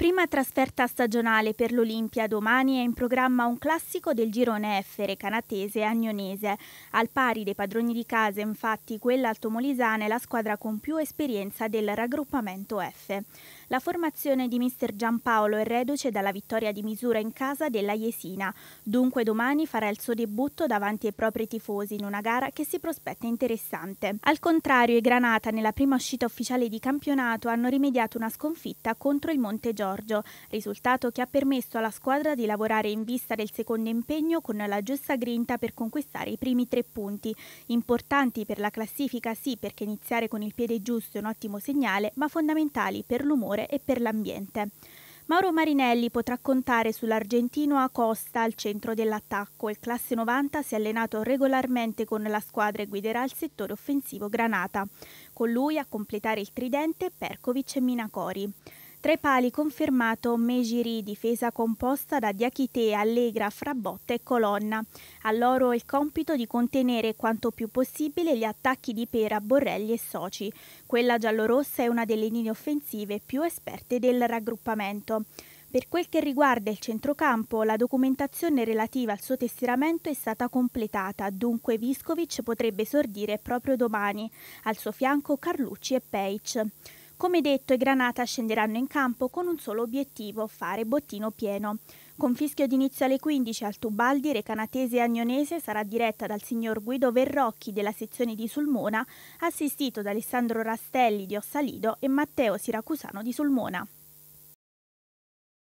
Prima trasferta stagionale per l'Olimpia, domani è in programma un classico del girone F recanatese e agnonese. Al pari dei padroni di casa, infatti, quella altomolisana è la squadra con più esperienza del raggruppamento F. La formazione di mister Giampaolo è reduce dalla vittoria di misura in casa della Jesina, dunque domani farà il suo debutto davanti ai propri tifosi in una gara che si prospetta interessante. Al contrario, i Granata nella prima uscita ufficiale di campionato hanno rimediato una sconfitta contro il Monte Giorgio Giorgio, risultato che ha permesso alla squadra di lavorare in vista del secondo impegno con la giusta grinta per conquistare i primi tre punti, importanti per la classifica sì perché iniziare con il piede giusto è un ottimo segnale, ma fondamentali per l'umore e per l'ambiente. Mauro Marinelli potrà contare sull'argentino Acosta al centro dell'attacco. Il classe 90 si è allenato regolarmente con la squadra e guiderà il settore offensivo Granata. Con lui a completare il tridente Perkovic e Minacori. Tra i pali confermato Mejiri, difesa composta da Diachite, Allegra, Frabotta e Colonna. A loro il compito di contenere quanto più possibile gli attacchi di Pera, Borrelli e Soci. Quella giallorossa è una delle linee offensive più esperte del raggruppamento. Per quel che riguarda il centrocampo, la documentazione relativa al suo tesseramento è stata completata, dunque Viscovic potrebbe esordire proprio domani, al suo fianco Carlucci e Peic. Come detto, i Granata scenderanno in campo con un solo obiettivo, fare bottino pieno. Con fischio d'inizio alle 15 al Tubaldi, Recanatese e Agnonese sarà diretta dal signor Guido Verrocchi della sezione di Sulmona, assistito da Alessandro Rastelli di Ossalido e Matteo Siracusano di Sulmona.